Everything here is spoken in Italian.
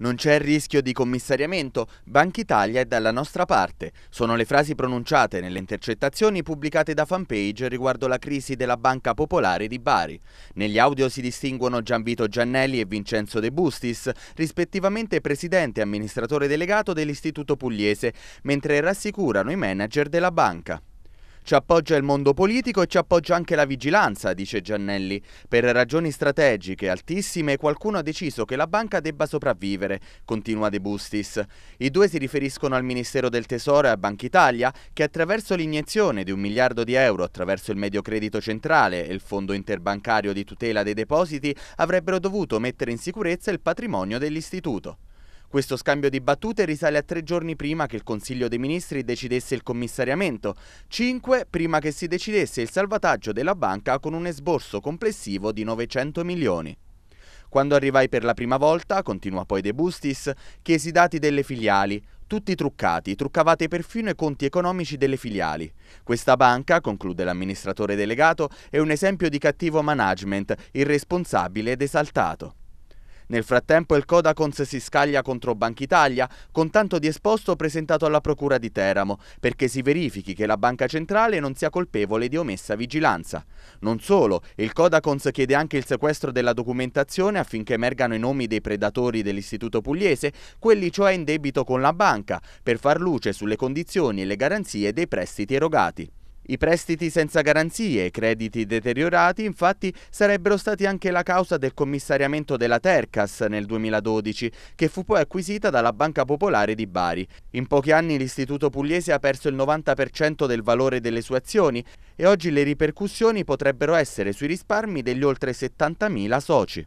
Non c'è il rischio di commissariamento, Banca Italia è dalla nostra parte. Sono le frasi pronunciate nelle intercettazioni pubblicate da fanpage riguardo la crisi della Banca Popolare di Bari. Negli audio si distinguono Gianvito Giannelli e Vincenzo De Bustis, rispettivamente presidente e amministratore delegato dell'Istituto Pugliese, mentre rassicurano i manager della banca. Ci appoggia il mondo politico e ci appoggia anche la vigilanza, dice Giannelli. Per ragioni strategiche altissime qualcuno ha deciso che la banca debba sopravvivere, continua De Bustis. I due si riferiscono al Ministero del Tesoro e a Banca Italia che attraverso l'iniezione di un miliardo di euro attraverso il medio credito centrale e il fondo interbancario di tutela dei depositi avrebbero dovuto mettere in sicurezza il patrimonio dell'istituto. Questo scambio di battute risale a tre giorni prima che il Consiglio dei Ministri decidesse il commissariamento, cinque prima che si decidesse il salvataggio della banca con un esborso complessivo di 900 milioni. Quando arrivai per la prima volta, continua poi De Bustis, chiesi i dati delle filiali, tutti truccati, truccavate perfino i conti economici delle filiali. Questa banca, conclude l'amministratore delegato, è un esempio di cattivo management, irresponsabile ed esaltato. Nel frattempo il Codacons si scaglia contro Banca Italia con tanto di esposto presentato alla Procura di Teramo perché si verifichi che la Banca Centrale non sia colpevole di omessa vigilanza. Non solo, il Codacons chiede anche il sequestro della documentazione affinché emergano i nomi dei predatori dell'Istituto Pugliese, quelli cioè in debito con la banca, per far luce sulle condizioni e le garanzie dei prestiti erogati. I prestiti senza garanzie e i crediti deteriorati infatti sarebbero stati anche la causa del commissariamento della Tercas nel 2012, che fu poi acquisita dalla Banca Popolare di Bari. In pochi anni l'Istituto Pugliese ha perso il 90% del valore delle sue azioni e oggi le ripercussioni potrebbero essere sui risparmi degli oltre 70.000 soci.